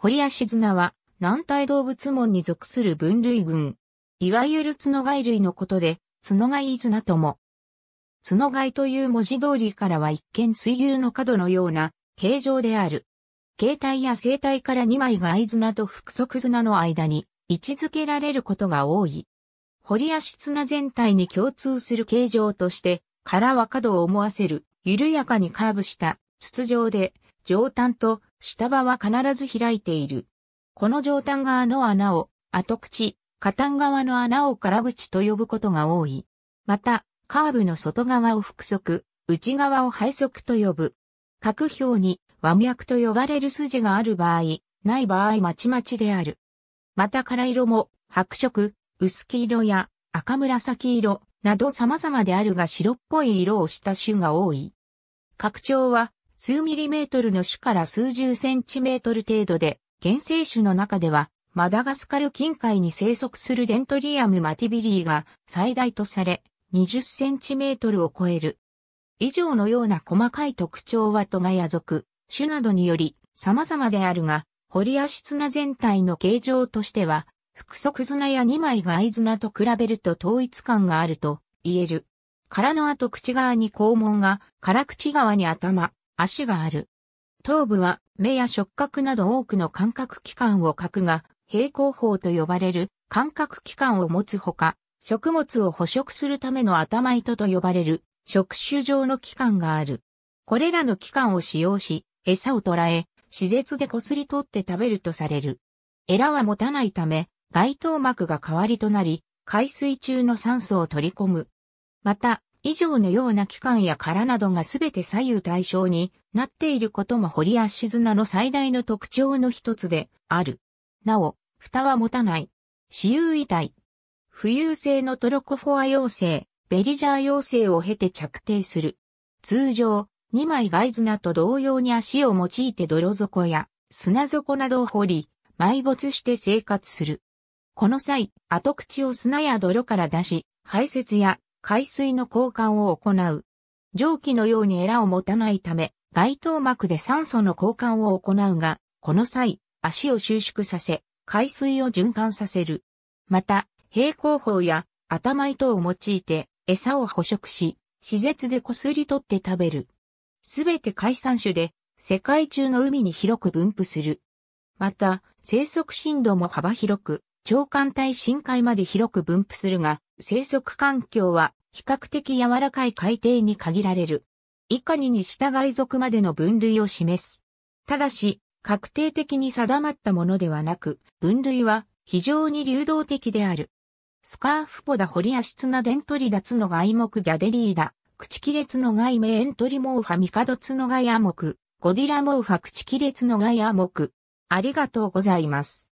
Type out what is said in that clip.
堀足綱は、軟体動物門に属する分類群。いわゆる角貝類のことで、角貝綱とも。角貝という文字通りからは一見水牛の角のような形状である。形態や生態から2枚が藍綱と複足綱の間に位置づけられることが多い。堀足綱全体に共通する形状として、殻は角を思わせる、緩やかにカーブした筒状で、上端と下場は必ず開いている。この上端側の穴を後口、下端側の穴を空口と呼ぶことが多い。また、カーブの外側を複足、内側を背足と呼ぶ。各表に和脈と呼ばれる筋がある場合、ない場合まちまちである。また空色も白色、薄黄色や赤紫色など様々であるが白っぽい色をした種が多い。拡張は数ミリメートルの種から数十センチメートル程度で、原生種の中では、マダガスカル近海に生息するデントリアムマティビリーが最大とされ、20センチメートルを超える。以上のような細かい特徴はトガヤ族、種などにより様々であるが、ホリアシツナ全体の形状としては、複足綱や2枚が合綱と比べると統一感があると言える。殻の後口側に肛門が、殻口側に頭、足がある。頭部は目や触覚など多くの感覚器官を核が平行法と呼ばれる感覚器官を持つほか、食物を捕食するための頭糸と呼ばれる触手状の器官がある。これらの器官を使用し、餌を捕らえ、施設で擦り取って食べるとされる。エラは持たないため、外頭膜が代わりとなり、海水中の酸素を取り込む。また、以上のような器官や殻などがすべて左右対称になっていることもり足砂の最大の特徴の一つである。なお、蓋は持たない。私有遺体。浮遊性のトロコフォア要請、ベリジャー要請を経て着底する。通常、2枚ガイズナと同様に足を用いて泥底や砂底などを掘り、埋没して生活する。この際、後口を砂や泥から出し、排泄や海水の交換を行う。蒸気のようにエラを持たないため、外頭膜で酸素の交換を行うが、この際、足を収縮させ、海水を循環させる。また、平行法や頭糸を用いて餌を捕食し、施設でこすり取って食べる。すべて海産種で、世界中の海に広く分布する。また、生息深度も幅広く、長官帯深海まで広く分布するが、生息環境は比較的柔らかい海底に限られる。以下にに従い属までの分類を示す。ただし、確定的に定まったものではなく、分類は非常に流動的である。スカーフポダホリアシツナデントリダツノガイモクギャデリーダ、口切れレツノガイメエントリモーファミカドツノガヤモク、ゴディラモーファクチキレツのガヤモク。ありがとうございます。